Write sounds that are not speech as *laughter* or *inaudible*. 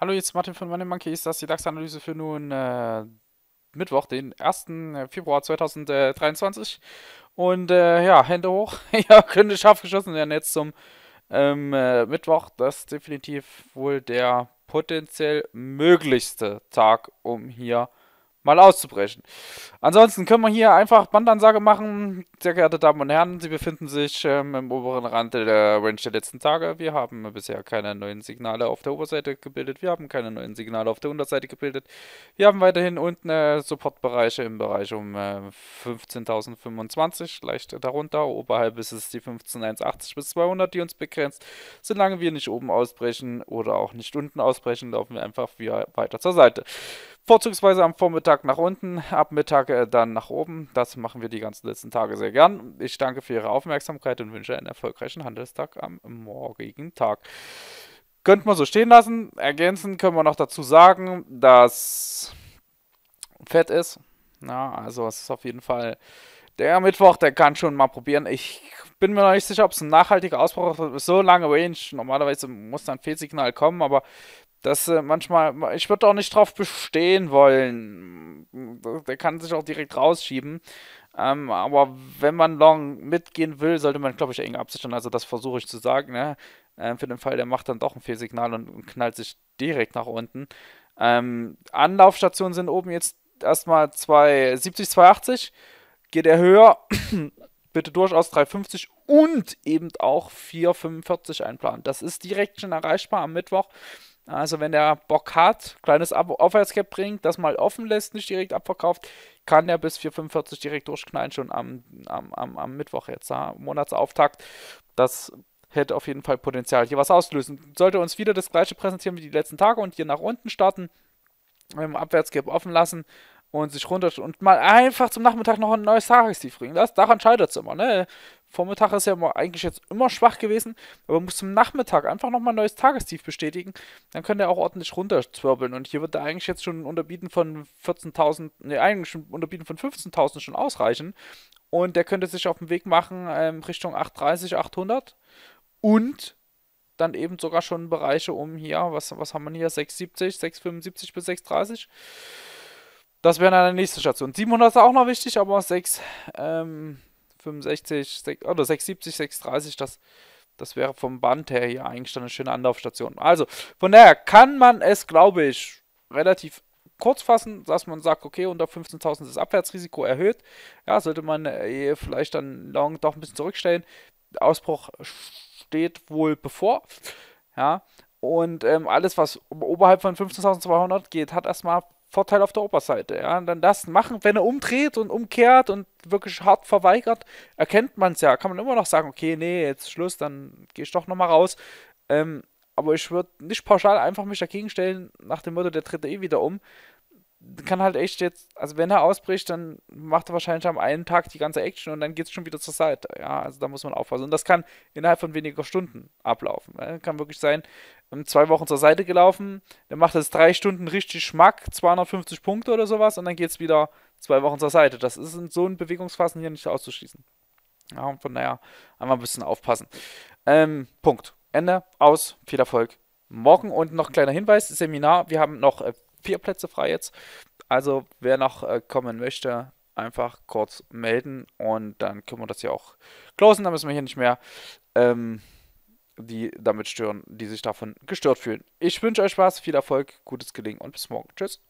Hallo, jetzt Martin von Money Monkey. Ist das die DAX-Analyse für nun äh, Mittwoch, den 1. Äh, Februar 2023? Und äh, ja, Hände hoch. *laughs* ja, könnte scharf geschossen werden jetzt zum ähm, äh, Mittwoch. Das ist definitiv wohl der potenziell möglichste Tag, um hier zu mal auszubrechen. Ansonsten können wir hier einfach Bandansage machen. Sehr geehrte Damen und Herren, Sie befinden sich ähm, im oberen Rand der Range der letzten Tage. Wir haben bisher keine neuen Signale auf der Oberseite gebildet. Wir haben keine neuen Signale auf der Unterseite gebildet. Wir haben weiterhin unten äh, Supportbereiche im Bereich um äh, 15.025, leicht darunter. Oberhalb ist es die 15.180 bis 200, die uns begrenzt. Solange wir nicht oben ausbrechen oder auch nicht unten ausbrechen, laufen wir einfach wieder weiter zur Seite. Vorzugsweise am Vormittag nach unten, ab Mittag äh, dann nach oben. Das machen wir die ganzen letzten Tage sehr gern. Ich danke für Ihre Aufmerksamkeit und wünsche einen erfolgreichen Handelstag am morgigen Tag. Könnte man so stehen lassen. Ergänzend können wir noch dazu sagen, dass Fett ist. Ja, also es ist auf jeden Fall der Mittwoch, der kann schon mal probieren. Ich bin mir noch nicht sicher, ob es ein nachhaltiger Ausbruch ist. So lange Range. Normalerweise muss da ein Fehlsignal kommen, aber dass äh, manchmal, ich würde auch nicht drauf bestehen wollen. Der kann sich auch direkt rausschieben. Ähm, aber wenn man long mitgehen will, sollte man, glaube ich, eng absichern. Also das versuche ich zu sagen. Ne? Ähm, für den Fall, der macht dann doch ein Fehlsignal und, und knallt sich direkt nach unten. Ähm, Anlaufstationen sind oben jetzt erstmal 270, 280. Geht er höher, *coughs* bitte durchaus 350 und eben auch 445 einplanen. Das ist direkt schon erreichbar am Mittwoch. Also wenn er Bock hat, kleines Aufwärtscap bringt, das mal offen lässt, nicht direkt abverkauft, kann er bis 4,45 direkt durchknallen, schon am, am, am, am Mittwoch jetzt, ja, Monatsauftakt. Das hätte auf jeden Fall Potenzial, hier was auszulösen. Sollte uns wieder das gleiche präsentieren wie die letzten Tage und hier nach unten starten, ähm, Abwärtscap offen lassen und sich runter und mal einfach zum Nachmittag noch ein neues Tagestief bringen. Das, daran scheitert es immer. Ne? Vormittag ist ja eigentlich jetzt immer schwach gewesen, aber muss zum Nachmittag einfach nochmal ein neues Tagestief bestätigen. Dann könnte er auch ordentlich runterzwirbeln. Und hier wird er eigentlich jetzt schon unterbieten von 14.000, ne, eigentlich schon unterbieten von 15.000 schon ausreichen. Und der könnte sich auf den Weg machen ähm, Richtung 830, 800 und dann eben sogar schon Bereiche um hier, was, was haben wir hier, 670, 675 bis 630. Das wäre dann der nächste Station. 700 ist auch noch wichtig, aber 6, ähm, 65, 6, oder 670, 630, das, das wäre vom Band her hier eigentlich eine schöne Anlaufstation. Also, von daher kann man es, glaube ich, relativ kurz fassen, dass man sagt, okay, unter 15.000 ist das Abwärtsrisiko erhöht. Ja, sollte man äh, vielleicht dann Long doch ein bisschen zurückstellen. Ausbruch steht wohl bevor. Ja, und ähm, alles, was oberhalb von 15.200 geht, hat erstmal Vorteil auf der Oberseite. Ja, und dann das machen, wenn er umdreht und umkehrt und wirklich hart verweigert, erkennt man es ja. Kann man immer noch sagen, okay, nee, jetzt Schluss, dann gehe ich doch nochmal raus. Ähm, aber ich würde nicht pauschal einfach mich dagegen stellen, nach dem Motto, der tritt eh wieder um, kann halt echt jetzt, also wenn er ausbricht, dann macht er wahrscheinlich am einen Tag die ganze Action und dann geht es schon wieder zur Seite. Ja, also da muss man aufpassen. Und das kann innerhalb von weniger Stunden ablaufen. Ja, ne? kann wirklich sein, ähm, zwei Wochen zur Seite gelaufen, dann macht es drei Stunden richtig Schmack, 250 Punkte oder sowas und dann geht es wieder zwei Wochen zur Seite. Das ist in so einem Bewegungsphasen hier nicht auszuschließen. Ja, und von daher einmal ein bisschen aufpassen. Ähm, Punkt. Ende, aus, viel Erfolg morgen. Und noch kleiner Hinweis: Seminar. Wir haben noch äh, vier Plätze frei jetzt. Also wer noch äh, kommen möchte, einfach kurz melden und dann können wir das hier auch closen. Dann müssen wir hier nicht mehr ähm, die damit stören, die sich davon gestört fühlen. Ich wünsche euch Spaß, viel Erfolg, gutes Gelingen und bis morgen. Tschüss.